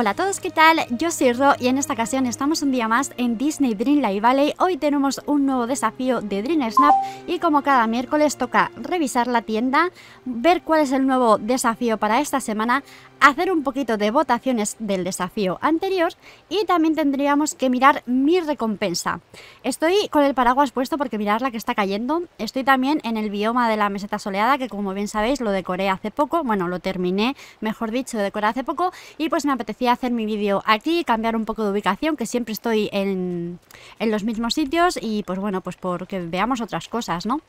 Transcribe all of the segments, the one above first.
Hola a todos, ¿qué tal? Yo soy Ro y en esta ocasión estamos un día más en Disney Dreamlight Valley. Hoy tenemos un nuevo desafío de Dream y como cada miércoles toca revisar la tienda, ver cuál es el nuevo desafío para esta semana, hacer un poquito de votaciones del desafío anterior y también tendríamos que mirar mi recompensa. Estoy con el paraguas puesto porque mirar la que está cayendo. Estoy también en el bioma de la meseta soleada que como bien sabéis lo decoré hace poco, bueno lo terminé mejor dicho, decoré hace poco y pues me apetecía hacer mi vídeo aquí, cambiar un poco de ubicación que siempre estoy en, en los mismos sitios y pues bueno pues porque veamos otras cosas, ¿no?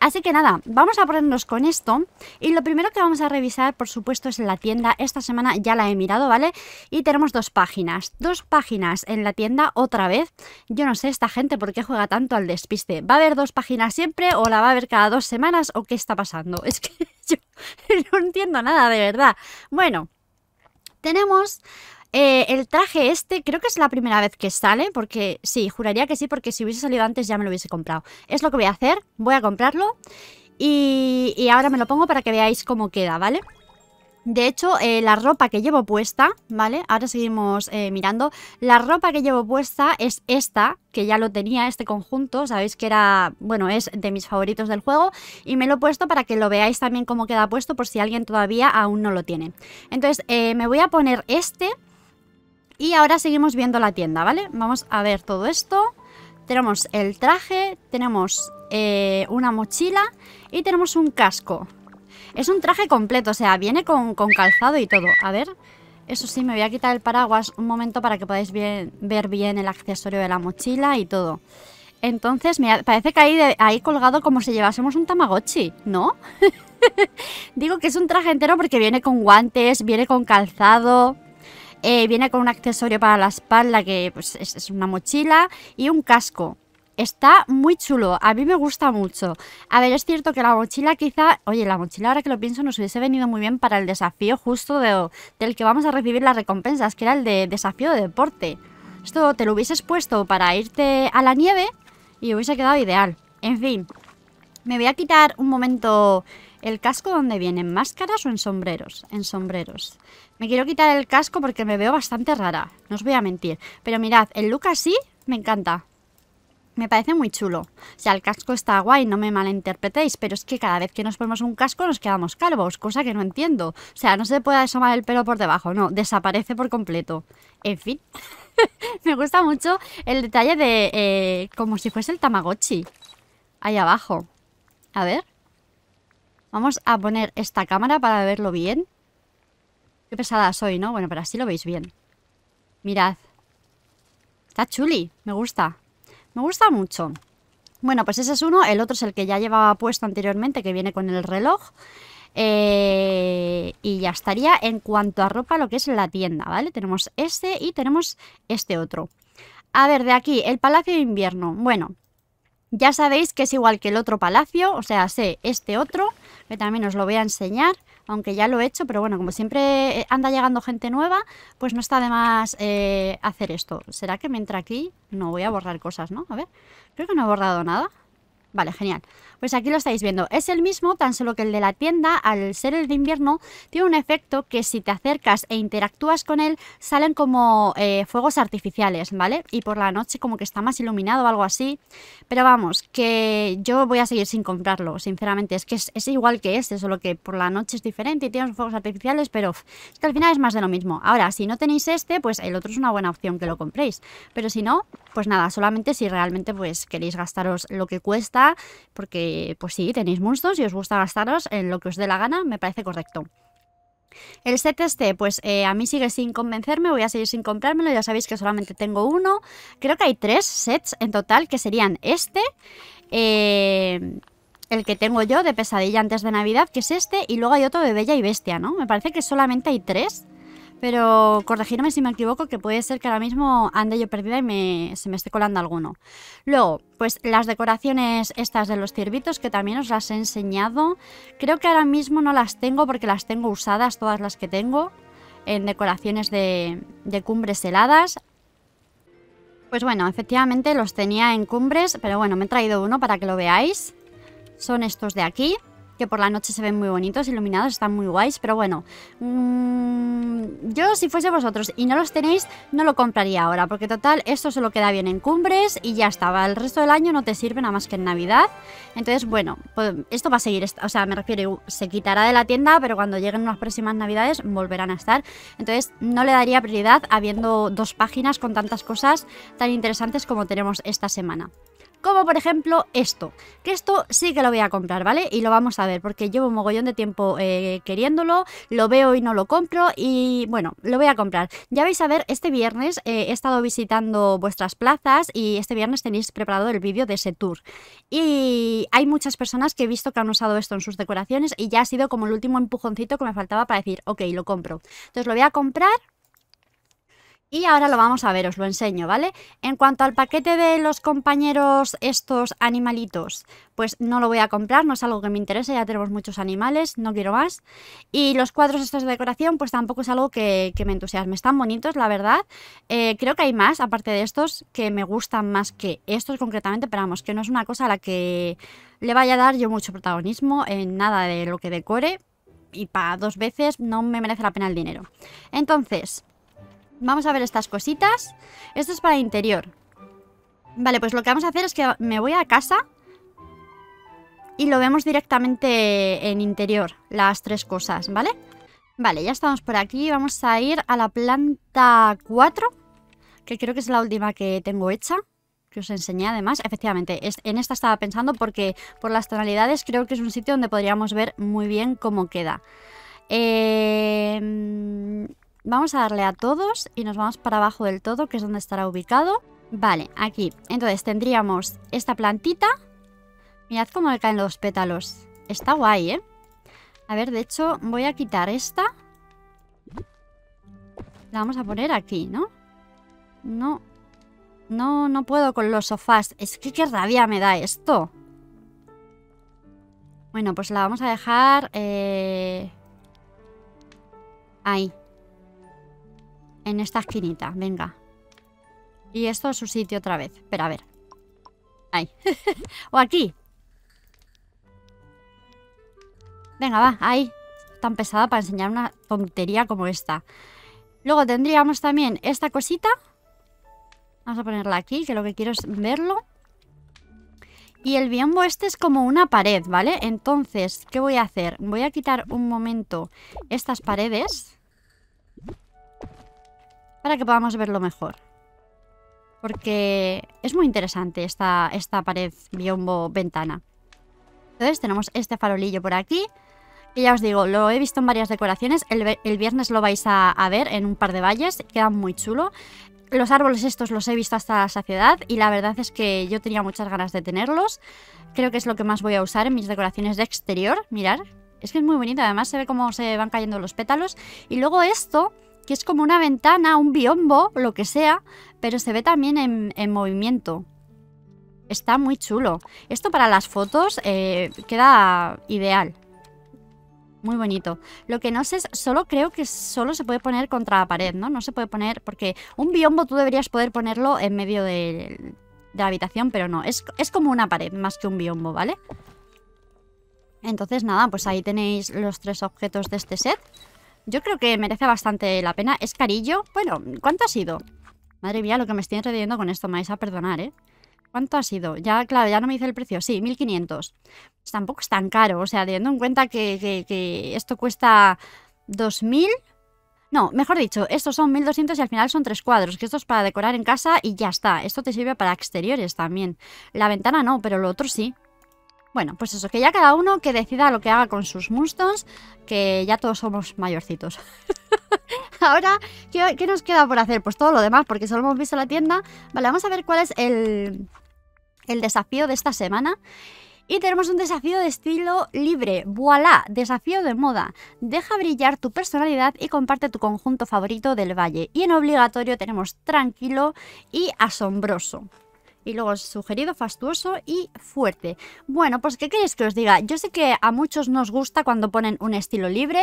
Así que nada, vamos a ponernos con esto y lo primero que vamos a revisar por supuesto es la tienda semana ya la he mirado, ¿vale? Y tenemos dos páginas, dos páginas en la tienda otra vez. Yo no sé esta gente por qué juega tanto al despiste. ¿Va a haber dos páginas siempre o la va a haber cada dos semanas o qué está pasando? Es que yo no entiendo nada, de verdad. Bueno, tenemos eh, el traje este creo que es la primera vez que sale, porque sí, juraría que sí, porque si hubiese salido antes ya me lo hubiese comprado. Es lo que voy a hacer, voy a comprarlo y ahora me lo pongo para que veáis cómo queda, ¿vale? De hecho, eh, la ropa que llevo puesta, ¿vale? Ahora seguimos eh, mirando. La ropa que llevo puesta es esta, que ya lo tenía, este conjunto. Sabéis que era, bueno, es de mis favoritos del juego. Y me lo he puesto para que lo veáis también cómo queda puesto, por si alguien todavía aún no lo tiene. Entonces, eh, me voy a poner este. Y ahora seguimos viendo la tienda, ¿vale? Vamos a ver todo esto. Tenemos el traje, tenemos una mochila y tenemos un casco, es un traje completo, o sea, viene con, calzado y todo. A ver, eso sí, me voy a quitar el paraguas un momento para que podáis ver bien el accesorio de la mochila y todo. Entonces, me parece que ahí, ahí colgado como si llevásemos un Tamagotchi, ¿no? Digo que es un traje entero porque viene con guantes, viene con calzado, eh, viene con un accesorio para la espalda que pues, es una mochila y un casco. Está muy chulo, a mí me gusta mucho. A ver, es cierto que la mochila quizá... Oye, la mochila ahora que lo pienso nos hubiese venido muy bien para el desafío justo del que vamos a recibir las recompensas, que era el de desafío de deporte. Esto te lo hubieses puesto para irte a la nieve y hubiese quedado ideal. En fin, me voy a quitar un momento el casco donde viene, en máscaras o en sombreros. En sombreros. Me quiero quitar el casco porque me veo bastante rara, no os voy a mentir. Pero mirad, el look así me encanta me parece muy chulo. O sea, el casco está guay, no me malinterpretéis, pero es que cada vez que nos ponemos un casco nos quedamos calvos, cosa que no entiendo. O sea, no se puede asomar el pelo por debajo, no, desaparece por completo. En fin, me gusta mucho el detalle de eh, como si fuese el Tamagotchi. Ahí abajo. A ver. Vamos a poner esta cámara para verlo bien. Qué pesada soy, ¿no? Bueno, pero así lo veis bien. Mirad. Está chuli, me gusta. Me gusta mucho. Bueno, pues ese es uno. El otro es el que ya llevaba puesto anteriormente, que viene con el reloj. Eh, y ya estaría en cuanto a ropa lo que es la tienda, ¿vale? Tenemos este y tenemos este otro. A ver, de aquí, el Palacio de Invierno. Bueno, ya sabéis que es igual que el otro palacio, o sea, sé este otro, que también os lo voy a enseñar aunque ya lo he hecho, pero bueno, como siempre eh, anda llegando gente nueva, pues no está de más eh, hacer esto. ¿Será que mientras aquí? No, voy a borrar cosas, ¿no? A ver, creo que no he borrado nada. Vale, genial. Pues aquí lo estáis viendo. Es el mismo, tan solo que el de la tienda, al ser el de invierno, tiene un efecto que si te acercas e interactúas con él, salen como eh, fuegos artificiales, ¿vale? Y por la noche como que está más iluminado o algo así. Pero vamos, que yo voy a seguir sin comprarlo, sinceramente. Es que es, igual que este, solo que por la noche es diferente y tiene fuegos artificiales, pero es que al final es más de lo mismo. Ahora, si no tenéis este, pues el otro es una buena opción que lo compréis. Pero si no, pues nada, solamente si realmente pues queréis gastaros lo que cuesta, porque eh, pues sí, tenéis monstruos y os gusta gastaros en lo que os dé la gana, me parece correcto. El set este, pues eh, a mí sigue sin convencerme, voy a seguir sin comprármelo, ya sabéis que solamente tengo uno. Creo que hay tres sets en total, que serían este, eh, el que tengo yo de pesadilla antes de Navidad, que es este, y luego hay otro de Bella y Bestia, ¿no? Me parece que solamente hay tres. Pero corregirme si me equivoco, que puede ser que ahora mismo ande yo perdida y se me esté colando alguno. Luego, pues las decoraciones estas de los ciervitos, que también os las he enseñado. Creo que ahora mismo no las tengo porque las tengo usadas, todas las que tengo, en decoraciones de, de cumbres heladas. Pues bueno, efectivamente los tenía en cumbres, pero bueno, me he traído uno para que lo veáis. Son estos de aquí que por la noche se ven muy bonitos, iluminados, están muy guays, pero bueno, mm, yo si fuese vosotros y no los tenéis, no lo compraría ahora, porque total, esto solo queda bien en cumbres y ya estaba, el resto del año no te sirve nada más que en Navidad, entonces bueno, pues esto va a seguir, o sea, me refiero, se quitará de la tienda, pero cuando lleguen las próximas Navidades volverán a estar, entonces no le daría prioridad habiendo dos páginas con tantas cosas tan interesantes como tenemos esta semana. Como por ejemplo esto, que esto sí que lo voy a comprar, ¿vale? Y lo vamos a ver, porque llevo un mogollón de tiempo eh, queriéndolo, lo veo y no lo compro y bueno, lo voy a comprar. Ya vais a ver, este viernes eh, he estado visitando vuestras plazas y este viernes tenéis preparado el vídeo de ese tour. Y hay muchas personas que he visto que han usado esto en sus decoraciones y ya ha sido como el último empujoncito que me faltaba para decir, ok, lo compro. Entonces lo voy a comprar y ahora lo vamos a ver, os lo enseño, ¿vale? En cuanto al paquete de los compañeros estos animalitos, pues no lo voy a comprar, no es algo que me interese, ya tenemos muchos animales, no quiero más. Y los cuadros estos de decoración, pues tampoco es algo que, me entusiasme, están bonitos, la verdad. Eh, creo que hay más, aparte de estos, que me gustan más que estos concretamente, pero vamos, que no es una cosa a la que le vaya a dar yo mucho protagonismo en nada de lo que decore. Y para dos veces no me merece la pena el dinero. Entonces, Vamos a ver estas cositas. Esto es para interior. Vale, pues lo que vamos a hacer es que me voy a casa y lo vemos directamente en interior, las tres cosas, ¿vale? Vale, ya estamos por aquí. Vamos a ir a la planta 4, que creo que es la última que tengo hecha que os enseñé además. Efectivamente, en esta estaba pensando porque por las tonalidades creo que es un sitio donde podríamos ver muy bien cómo queda. Eh, Vamos a darle a todos y nos vamos para abajo del todo, que es donde estará ubicado. Vale, aquí. Entonces tendríamos esta plantita. Mirad cómo le caen los pétalos. Está guay, ¿eh? A ver, de hecho, voy a quitar esta. La vamos a poner aquí, ¿no? No. No, no puedo con los sofás. Es que qué rabia me da esto. Bueno, pues la vamos a dejar... Eh, ahí. En esta esquinita, venga. Y esto es su sitio otra vez. Pero a ver. Ahí. o aquí. Venga, va, ahí. Tan pesada para enseñar una tontería como esta. Luego tendríamos también esta cosita. Vamos a ponerla aquí, que lo que quiero es verlo. Y el biombo este es como una pared, ¿vale? Entonces, ¿qué voy a hacer? Voy a quitar un momento estas paredes para que podamos verlo mejor. Porque es muy interesante esta, esta pared biombo ventana. Entonces tenemos este farolillo por aquí. Que ya os digo, lo he visto en varias decoraciones. El, viernes lo vais a, a, ver en un par de valles. Queda muy chulo. Los árboles estos los he visto hasta la saciedad. Y la verdad es que yo tenía muchas ganas de tenerlos. Creo que es lo que más voy a usar en mis decoraciones de exterior. Mirar. Es que es muy bonito. Además se ve cómo se van cayendo los pétalos. Y luego esto que es como una ventana, un biombo, lo que sea, pero se ve también en, movimiento. Está muy chulo. Esto para las fotos eh, queda ideal. Muy bonito. Lo que no sé es, solo creo que solo se puede poner contra la pared, ¿no? No se puede poner, porque un biombo tú deberías poder ponerlo en medio de, la habitación, pero no. Es, es como una pared más que un biombo, ¿vale? Entonces nada, pues ahí tenéis los tres objetos de este set. Yo creo que merece bastante la pena. Es carillo. Bueno, ¿cuánto ha sido? Madre mía, lo que me estoy enredando con esto, me vais a perdonar, ¿eh? ¿Cuánto ha sido? Ya, claro, ya no me dice el precio. Sí, 1500. Pues tampoco es tan caro. O sea, teniendo en cuenta que, esto cuesta 2000. No, mejor dicho, estos son 1200 y al final son tres cuadros, que esto es para decorar en casa y ya está. Esto te sirve para exteriores también. La ventana no, pero lo otro sí. Bueno, pues eso, que ya cada uno que decida lo que haga con sus Moonstones, que ya todos somos mayorcitos. Ahora, ¿qué, nos queda por hacer? Pues todo lo demás, porque solo hemos visto la tienda. Vale, vamos a ver cuál es el, el desafío de esta semana. Y tenemos un desafío de estilo libre. ¡Voilà! Desafío de moda. Deja brillar tu personalidad y comparte tu conjunto favorito del valle. Y en obligatorio tenemos tranquilo y asombroso. Y luego sugerido, fastuoso y fuerte. Bueno, pues ¿qué queréis que os diga? Yo sé que a muchos nos gusta cuando ponen un estilo libre,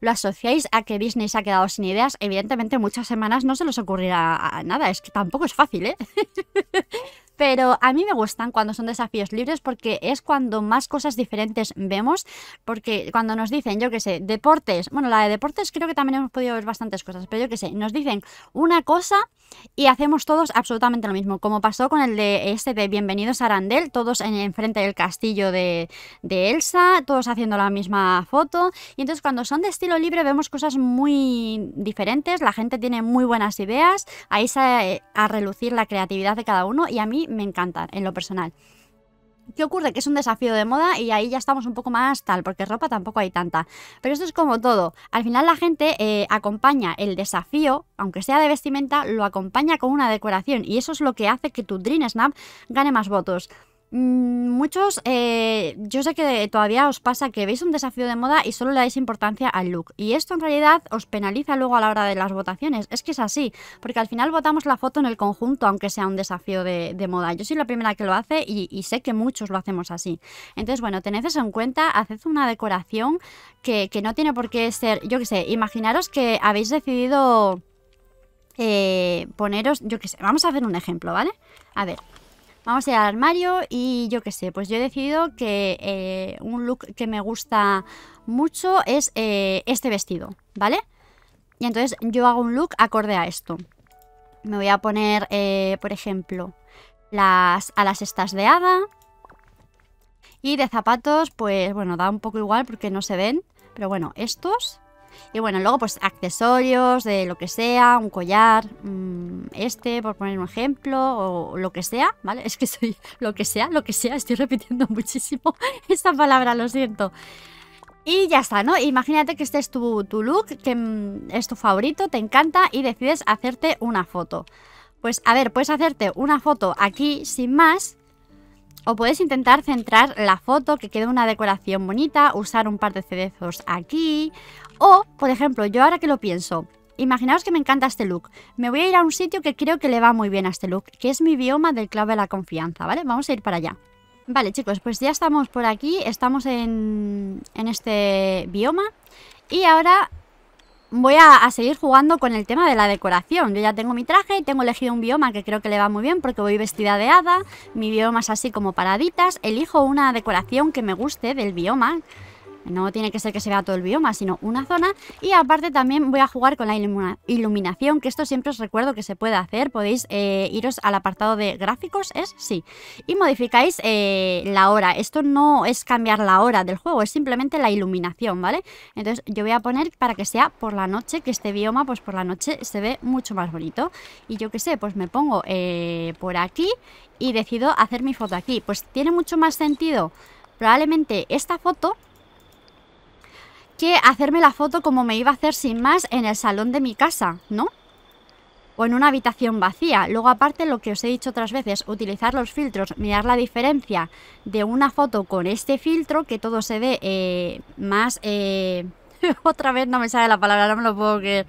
lo asociáis a que Disney se ha quedado sin ideas. Evidentemente muchas semanas no se les ocurrirá nada, es que tampoco es fácil, ¿eh? pero a mí me gustan cuando son desafíos libres porque es cuando más cosas diferentes vemos, porque cuando nos dicen, yo que sé, deportes, bueno, la de deportes creo que también hemos podido ver bastantes cosas, pero yo que sé, nos dicen una cosa y hacemos todos absolutamente lo mismo, como pasó con el de este de Bienvenidos a Arandel, todos en enfrente del castillo de, de Elsa, todos haciendo la misma foto, y entonces cuando son de estilo libre vemos cosas muy diferentes, la gente tiene muy buenas ideas, ahí sale a relucir la creatividad de cada uno y a mí me encanta en lo personal. ¿Qué ocurre? Que es un desafío de moda y ahí ya estamos un poco más tal, porque ropa tampoco hay tanta. Pero esto es como todo. Al final la gente eh, acompaña el desafío, aunque sea de vestimenta, lo acompaña con una decoración y eso es lo que hace que tu Dream Snap gane más votos. Mm, muchos, eh, yo sé que todavía os pasa que veis un desafío de moda y solo le dais importancia al look. Y esto en realidad os penaliza luego a la hora de las votaciones. Es que es así, porque al final votamos la foto en el conjunto, aunque sea un desafío de, moda. Yo soy la primera que lo hace y, sé que muchos lo hacemos así. Entonces, bueno, tened eso en cuenta, haced una decoración que, no tiene por qué ser, yo qué sé, imaginaros que habéis decidido eh, poneros, yo que sé, vamos a hacer un ejemplo, ¿vale? A ver, Vamos a ir al armario y yo qué sé, pues yo he decidido que eh, un look que me gusta mucho es eh, este vestido, ¿vale? Y entonces yo hago un look acorde a esto. Me voy a poner, eh, por ejemplo, las alas estas de hada. Y de zapatos, pues bueno, da un poco igual porque no se ven. Pero bueno, estos y bueno, luego pues accesorios de lo que sea, un collar, mm, este, por poner un ejemplo, o lo que sea, ¿vale? Es que soy lo que sea, lo que sea, estoy repitiendo muchísimo esta palabra, lo siento. Y ya está, ¿no? Imagínate que este es tu, look, que mm, es tu favorito, te encanta y decides hacerte una foto. Pues a ver, puedes hacerte una foto aquí sin más, o puedes intentar centrar la foto que quede una decoración bonita, usar un par de cedezos aquí. O, por ejemplo, yo ahora que lo pienso, imaginaos que me encanta este look. Me voy a ir a un sitio que creo que le va muy bien a este look, que es mi bioma del clave de la confianza, ¿vale? Vamos a ir para allá. Vale, chicos, pues ya estamos por aquí, estamos en, en este bioma. Y ahora voy a, seguir jugando con el tema de la decoración. Yo ya tengo mi traje y tengo elegido un bioma que creo que le va muy bien porque voy vestida de hada. Mi bioma es así como paraditas. Elijo una decoración que me guste del bioma, no tiene que ser que se vea todo el bioma, sino una zona. Y aparte también voy a jugar con la iluminación, que esto siempre os recuerdo que se puede hacer. Podéis eh, iros al apartado de gráficos, ¿es? Sí. Y modificáis eh, la hora. Esto no es cambiar la hora del juego, es simplemente la iluminación, ¿vale? Entonces yo voy a poner para que sea por la noche, que este bioma pues por la noche se ve mucho más bonito. Y yo qué sé, pues me pongo eh, por aquí y decido hacer mi foto aquí. Pues tiene mucho más sentido probablemente esta foto que hacerme la foto como me iba a hacer sin más en el salón de mi casa, ¿no? O en una habitación vacía. Luego aparte lo que os he dicho otras veces, utilizar los filtros, mirar la diferencia de una foto con este filtro, que todo se ve eh, más... Eh, otra vez no me sale la palabra, no me lo puedo creer.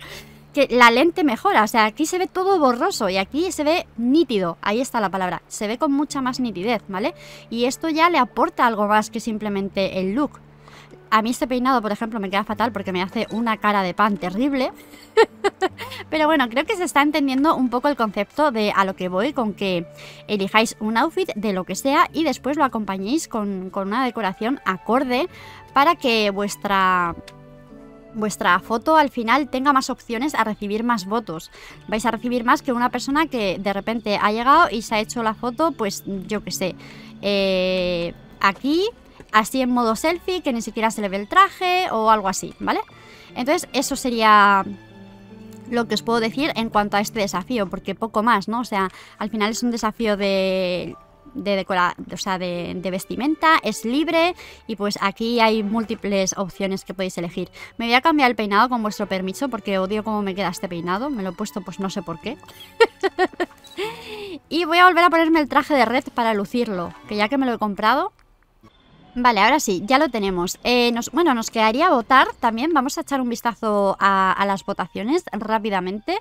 Que la lente mejora, o sea, aquí se ve todo borroso y aquí se ve nítido, ahí está la palabra, se ve con mucha más nitidez, ¿vale? Y esto ya le aporta algo más que simplemente el look. A mí este peinado, por ejemplo, me queda fatal porque me hace una cara de pan terrible. Pero bueno, creo que se está entendiendo un poco el concepto de a lo que voy con que elijáis un outfit de lo que sea y después lo acompañéis con, una decoración acorde para que vuestra vuestra foto al final tenga más opciones a recibir más votos. Vais a recibir más que una persona que de repente ha llegado y se ha hecho la foto, pues yo que sé, eh, aquí así en modo selfie, que ni siquiera se le ve el traje o algo así, ¿vale? Entonces eso sería lo que os puedo decir en cuanto a este desafío, porque poco más, ¿no? O sea, al final es un desafío de de o sea, de, vestimenta, es libre y pues aquí hay múltiples opciones que podéis elegir. Me voy a cambiar el peinado con vuestro permiso porque odio cómo me queda este peinado, me lo he puesto pues no sé por qué. y voy a volver a ponerme el traje de red para lucirlo, que ya que me lo he comprado, Vale, ahora sí, ya lo tenemos. Eh, nos, bueno, nos quedaría votar también. Vamos a echar un vistazo a, las votaciones rápidamente.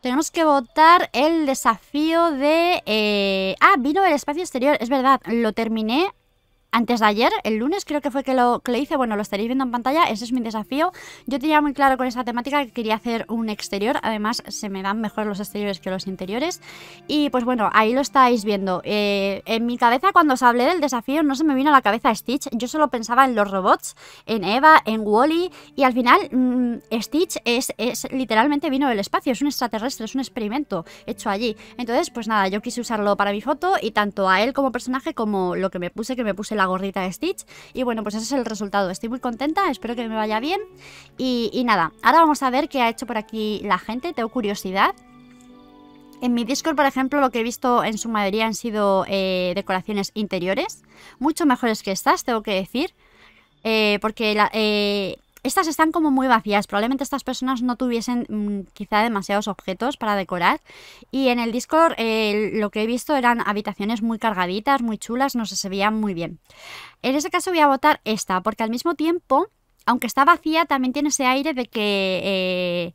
Tenemos que votar el desafío de... Eh, ah, vino el espacio exterior, es verdad, lo terminé antes de ayer, el lunes creo que fue que lo, que hice, bueno, lo estaréis viendo en pantalla, ese es mi desafío. Yo tenía muy claro con esa temática que quería hacer un exterior, además se me dan mejor los exteriores que los interiores. Y pues bueno, ahí lo estáis viendo. Eh, en mi cabeza cuando os hablé del desafío no se me vino a la cabeza Stitch, yo solo pensaba en los robots, en Eva, en Wally, y al final mm, Stitch es, es literalmente vino del espacio, es un extraterrestre, es un experimento hecho allí. Entonces, pues nada, yo quise usarlo para mi foto y tanto a él como personaje como lo que me puse, que me puse la Gordita de Stitch. Y bueno, pues ese es el resultado. Estoy muy contenta, espero que me vaya bien. Y, nada, ahora vamos a ver qué ha hecho por aquí la gente, tengo curiosidad. En mi Discord, por ejemplo, lo que he visto en su mayoría han sido eh, decoraciones interiores, mucho mejores que estas, tengo que decir. Eh, porque la, eh, estas están como muy vacías, probablemente estas personas no tuviesen mm, quizá demasiados objetos para decorar. Y en el Discord eh, lo que he visto eran habitaciones muy cargaditas, muy chulas, no sé, se veían muy bien. En ese caso voy a votar esta, porque al mismo tiempo, aunque está vacía, también tiene ese aire de que... Eh,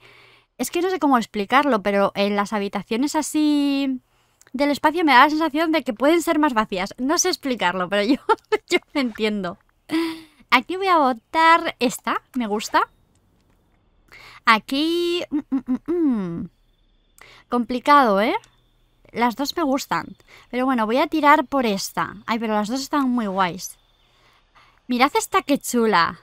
es que no sé cómo explicarlo, pero en las habitaciones así del espacio me da la sensación de que pueden ser más vacías. No sé explicarlo, pero yo, yo me entiendo. Aquí voy a votar esta, me gusta. Aquí... Mm, mm, mm, Complicado, ¿eh? Las dos me gustan. Pero bueno, voy a tirar por esta. Ay, pero las dos están muy guays. Mirad esta que chula.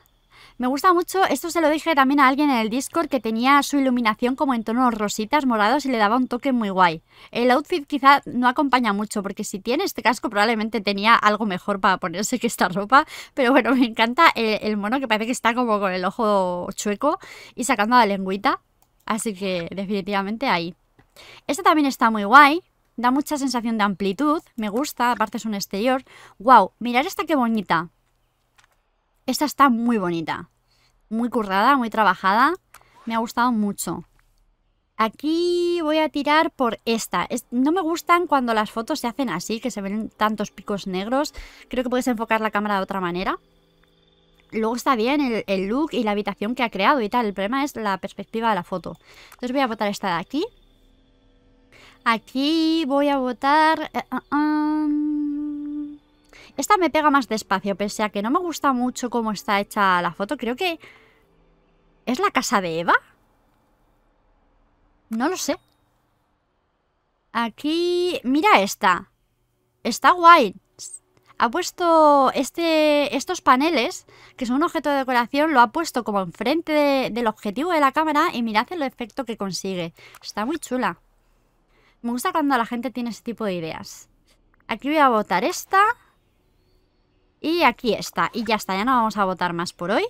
Me gusta mucho, esto se lo dije también a alguien en el Discord que tenía su iluminación como en tonos rositas, morados y le daba un toque muy guay. El outfit quizá no acompaña mucho porque si tiene este casco probablemente tenía algo mejor para ponerse que esta ropa, pero bueno, me encanta el, mono que parece que está como con el ojo chueco y sacando la lengüita, así que definitivamente ahí. Esta también está muy guay, da mucha sensación de amplitud, me gusta, aparte es un exterior. ¡Wow! Mirad esta qué bonita. Esta está muy bonita. Muy currada, muy trabajada. Me ha gustado mucho. Aquí voy a tirar por esta. no me gustan cuando las fotos se hacen así, que se ven tantos picos negros. Creo que puedes enfocar la cámara de otra manera. Luego está bien el, look y la habitación que ha creado y tal. El problema es la perspectiva de la foto. Entonces voy a votar esta de aquí. Aquí voy a votar... Eh, ah, ah, esta me pega más despacio, pese a que no me gusta mucho cómo está hecha la foto. Creo que... ¿Es la casa de Eva? No lo sé. Aquí... Mira esta. Está guay. Ha puesto este, estos paneles, que son un objeto de decoración, lo ha puesto como enfrente del objetivo de la cámara y mirad el efecto que consigue. Está muy chula. Me gusta cuando la gente tiene ese tipo de ideas. Aquí voy a votar esta. Y aquí está. Y ya está, ya no vamos a votar más por hoy.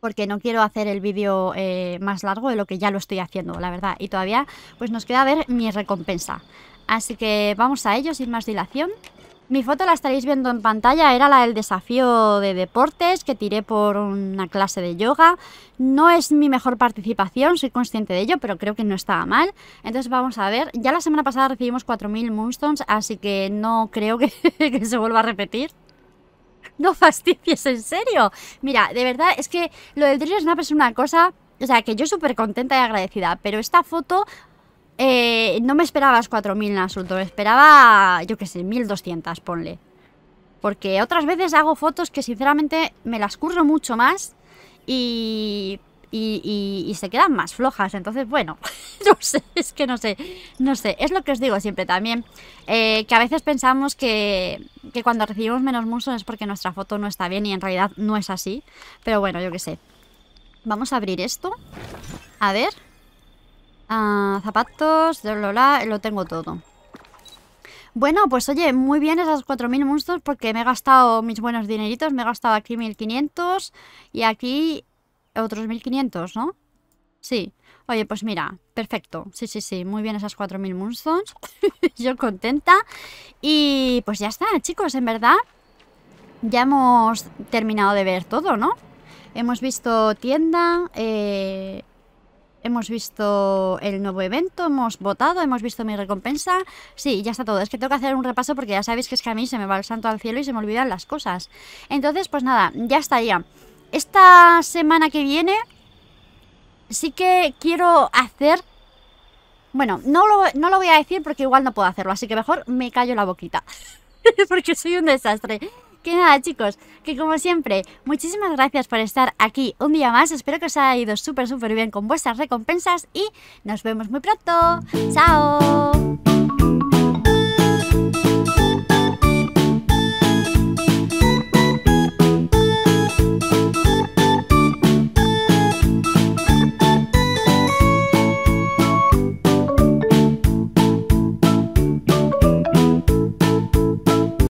Porque no quiero hacer el vídeo eh, más largo de lo que ya lo estoy haciendo, la verdad. Y todavía pues nos queda ver mi recompensa. Así que vamos a ello sin más dilación. Mi foto la estaréis viendo en pantalla, era la del desafío de deportes que tiré por una clase de yoga. No es mi mejor participación, soy consciente de ello, pero creo que no estaba mal. Entonces vamos a ver, ya la semana pasada recibimos 4.000 Moonstones, así que no creo que se vuelva a repetir. No fastidies, en serio. Mira, de verdad, es que lo del Drill Snap es una cosa. O sea, que yo súper contenta y agradecida, pero esta foto. Eh, no me esperabas 4.000 absoluto. me esperaba, yo qué sé, 1.200, ponle. Porque otras veces hago fotos que sinceramente me las curro mucho más y y, se quedan más flojas. Entonces, bueno, no sé, es que no sé, no sé. Es lo que os digo siempre también, eh, que a veces pensamos que, que cuando recibimos menos monstruos es porque nuestra foto no está bien y en realidad no es así. Pero bueno, yo qué sé. Vamos a abrir esto. A ver. Ah, zapatos, lola, lo tengo todo. Bueno, pues oye, muy bien esas 4.000 monstruos porque me he gastado mis buenos dineritos, me he gastado aquí 1.500 y aquí otros 1500, ¿no? Sí. Oye, pues mira, perfecto. Sí, sí, sí. Muy bien esas 4000 Moonstones. Yo contenta. Y pues ya está, chicos. En verdad, ya hemos terminado de ver todo, ¿no? Hemos visto tienda, eh, hemos visto el nuevo evento, hemos votado, hemos visto mi recompensa. Sí, ya está todo. Es que tengo que hacer un repaso porque ya sabéis que es que a mí se me va el santo al cielo y se me olvidan las cosas. Entonces, pues nada, ya estaría. Esta semana que viene sí que quiero hacer... Bueno, no lo, no lo voy a decir porque igual no puedo hacerlo, así que mejor me callo la boquita. porque soy un desastre. Que nada chicos, que como siempre, muchísimas gracias por estar aquí un día más. Espero que os haya ido súper súper bien con vuestras recompensas y nos vemos muy pronto. ¡Chao!